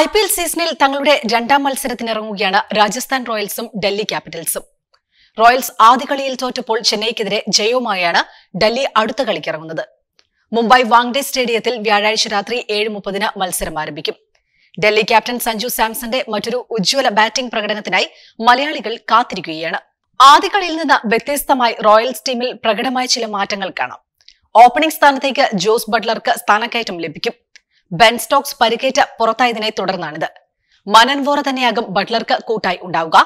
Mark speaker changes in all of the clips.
Speaker 1: I P L സീസണിൽ തങ്ങളുടെ രണ്ടാം മത്സരത്തിനിറങ്ങുകയാണ് രാജസ്ഥാൻ റോയൽസും ഡൽഹി ക്യാപിറ്റൽസും റോയൽസ് ആദ്യ കളിയിൽ തോറ്റപ്പോൾ ചെന്നൈക്കെതിരെ ജയവുമായാണ് ഡൽഹി അടുത്ത കളിക്കിറങ്ങുന്നത് മുംബൈ വാങ്ഡെ സ്റ്റേഡിയത്തിൽ വ്യാഴാഴ്ച രാത്രി ഏഴ് മുപ്പതിന് മത്സരം ആരംഭിക്കും ഡൽഹി ക്യാപ്റ്റൻ സഞ്ജു സാംസന്റെ മറ്റൊരു ഉജ്ജ്വല ബാറ്റിംഗ് പ്രകടനത്തിനായി മലയാളികൾ കാത്തിരിക്കുകയാണ് ആദ്യ കളിയിൽ നിന്ന് വ്യത്യസ്തമായി റോയൽസ് ടീമിൽ പ്രകടമായ ചില മാറ്റങ്ങൾ കാണാം ഓപ്പണിംഗ് സ്ഥാനത്തേക്ക് ജോസ് ബട്ട്ലർക്ക് സ്ഥാനക്കയറ്റം ലഭിക്കും ബെൻ സ്റ്റോക്സ് പരിക്കേറ്റ പുറത്തായതിനെ തുടർന്നാണിത് മനൻവോറ തന്നെയാകും ബട്ട്ലർക്ക് കൂട്ടായി ഉണ്ടാവുക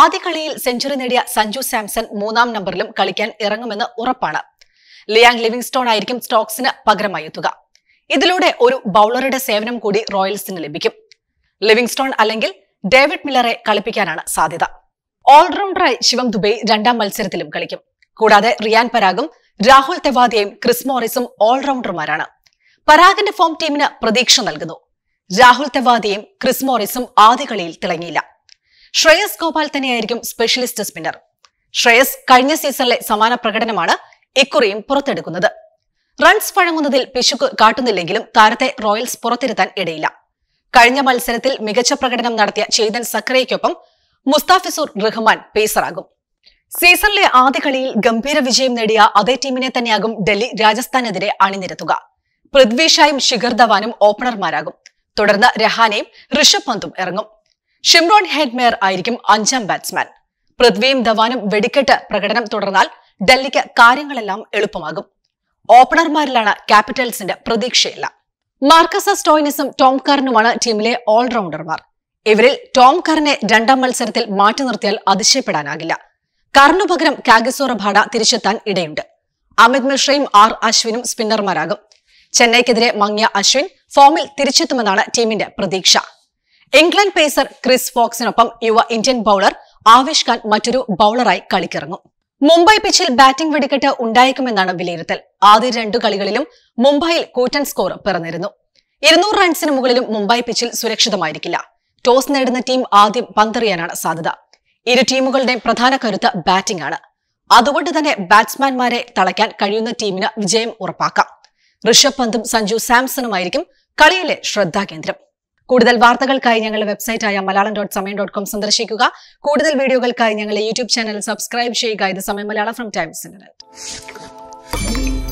Speaker 1: ആദ്യ കളിയിൽ സെഞ്ചുറി നേടിയ സഞ്ജു സാംസൺ മൂന്നാം നമ്പറിലും കളിക്കാൻ ഇറങ്ങുമെന്ന് ഉറപ്പാണ് ലിയാങ് ലിവിങ്സ്റ്റോൺ ആയിരിക്കും സ്റ്റോക്സിന് പകരമായി എത്തുക ഇതിലൂടെ ഒരു ബൗളറുടെ സേവനം കൂടി റോയൽസിന് ലഭിക്കും ലിവിങ്സ്റ്റോൺ അല്ലെങ്കിൽ ഡേവിഡ് മില്ലറെ കളിപ്പിക്കാനാണ് സാധ്യത ഓൾറൗണ്ടറായി ശിവം ദുബൈ രണ്ടാം മത്സരത്തിലും കളിക്കും കൂടാതെ റിയാൻ പരാഗും രാഹുൽ തെവാദിയയും ക്രിസ് മോറിസും ഓൾറൗണ്ടർമാരാണ് പരാഗന്റെ ഫോം ടീമിന് പ്രതീക്ഷ നൽകുന്നു രാഹുൽ തെവാദിയും ക്രിസ് മോറിസും ആദ്യ കളിയിൽ തിളങ്ങിയില്ല ശ്രേയസ് ഗോപാൽ തന്നെയായിരിക്കും സ്പെഷ്യലിസ്റ്റ് സ്പിന്നർ ശ്രേയസ് കഴിഞ്ഞ സീസണിലെ സമാന പ്രകടനമാണ് ഇക്കുറിയും പുറത്തെടുക്കുന്നത് റൺസ് വഴങ്ങുന്നതിൽ പിശുക്ക് കാട്ടുന്നില്ലെങ്കിലും താരത്തെ റോയൽസ് പുറത്തിരുത്താൻ ഇടയില്ല കഴിഞ്ഞ മത്സരത്തിൽ മികച്ച പ്രകടനം നടത്തിയ ചേതൻ സക്രയ്ക്കൊപ്പം മുസ്താഫിസൂർ റഹ്മാൻ പേസറാകും സീസണിലെ ആദ്യ കളിയിൽ ഗംഭീര വിജയം നേടിയ അതേ ടീമിനെ തന്നെയാകും ഡൽഹി രാജസ്ഥാനെതിരെ അണിനിരത്തുക പൃഥ്വിഷായും ശിഖർ ധവാനും ഓപ്പണർമാരാകും തുടർന്ന് രഹാനെയും ഋഷഭ് പന്തും ഇറങ്ങും ഷിംറോൺ ഹെഡ്മേയർ ആയിരിക്കും അഞ്ചാം ബാറ്റ്സ്മാൻ പൃഥ്വിയും ധവാനും വെടിക്കെട്ട് പ്രകടനം തുടർന്നാൽ ഡൽഹിക്ക് കാര്യങ്ങളെല്ലാം എളുപ്പമാകും ഓപ്പണർമാരിലാണ് ക്യാപിറ്റൽസിന്റെ പ്രതീക്ഷയില്ല മാർക്കസ സ്റ്റോയിനിസും ടോം കറിനുമാണ് ടീമിലെ ഓൾറൗണ്ടർമാർ ഇവരിൽ ടോം കറിനെ രണ്ടാം മത്സരത്തിൽ മാറ്റി നിർത്തിയാൽ അതിശയപ്പെടാനാകില്ല കറിനു പകരം കാഗസോറ ഭാഡ തിരിച്ചെത്താൻ ഇടയുണ്ട് അമിത് മിശ്രയും ആർ അശ്വിനും സ്പിന്നർമാരാകും ചെന്നൈക്കെതിരെ മങ്ങിയ അശ്വിൻ ഫോമിൽ തിരിച്ചെത്തുമെന്നാണ് ടീമിന്റെ പ്രതീക്ഷ ഇംഗ്ലണ്ട് പേസർ ക്രിസ് ഫോക്സിനൊപ്പം യുവ ഇന്ത്യൻ ബൌളർ ആവേശ് ഖാൻ മറ്റൊരു ബൌളറായി കളിക്കിറങ്ങും മുംബൈ പിച്ചിൽ ബാറ്റിംഗ് വെടിക്കെട്ട് ഉണ്ടായേക്കുമെന്നാണ് വിലയിരുത്തൽ ആദ്യ രണ്ടു കളികളിലും മുംബൈയിൽ കൂറ്റൻ സ്കോർ പിറന്നിരുന്നു ഇരുന്നൂറ് റൺസിന് മുകളിലും മുംബൈ പിച്ചിൽ സുരക്ഷിതമായിരിക്കില്ല ടോസ് നേടുന്ന ടീം ആദ്യം പന്തെറിയാനാണ് സാധ്യത ഇരു ടീമുകളുടെയും പ്രധാന കരുത്ത് ബാറ്റിംഗ് ആണ് അതുകൊണ്ട് തന്നെ ബാറ്റ്സ്മാൻമാരെ തളയ്ക്കാൻ കഴിയുന്ന ടീമിന് വിജയം ഉറപ്പാക്കാം ഋഷഭ് പന്തും സഞ്ജു സാംസണുമായിരിക്കും കളിയിലെ ശ്രദ്ധാകേന്ദ്രം കൂടുതൽ വാർത്തകൾക്കായി ഞങ്ങളുടെ വെബ്സൈറ്റായ Malayalam dot Samayam dot com സന്ദർശിക്കുക കൂടുതൽ വീഡിയോകൾക്കായി ഞങ്ങളുടെ യൂട്യൂബ് ചാനൽ സബ്സ്ക്രൈബ് ചെയ്യുക ഇത് സമയം മലയാളം ഫ്രം ടൈംസ് ഇന്റർനെറ്റ്